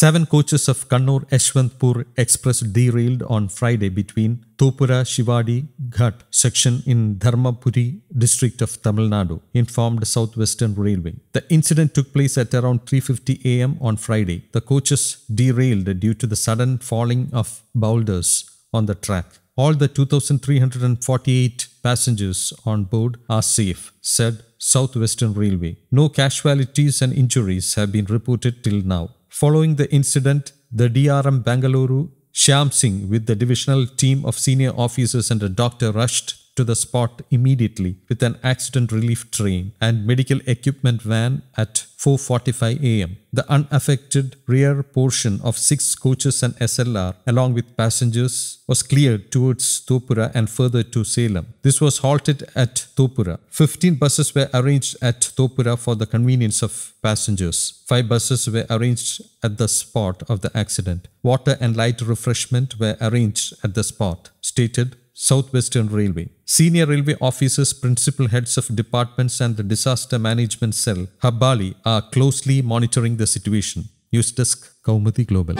Seven coaches of Kannur Eshwantpur Express derailed on Friday between Topura Shivadi Ghat section in Dharmapuri district of Tamil Nadu, informed Southwestern Railway. The incident took place at around 3.50 am on Friday. The coaches derailed due to the sudden falling of boulders on the track. All the 2,348 passengers on board are safe, said Southwestern Railway. No casualties and injuries have been reported till now. Following the incident, the DRM Bengaluru, Sham Singh with the divisional team of senior officers and a doctor rushed to the spot immediately with an accident relief train and medical equipment van at 4.45 am. The unaffected rear portion of six coaches and SLR along with passengers was cleared towards Topura and further to Salem. This was halted at Topura. 15 buses were arranged at Topura for the convenience of passengers. Five buses were arranged at the spot of the accident. Water and light refreshment were arranged at the spot, stated Southwestern Railway. Senior railway officers, principal heads of departments, and the disaster management cell, Habali, are closely monitoring the situation. News Desk, Kaumati Global.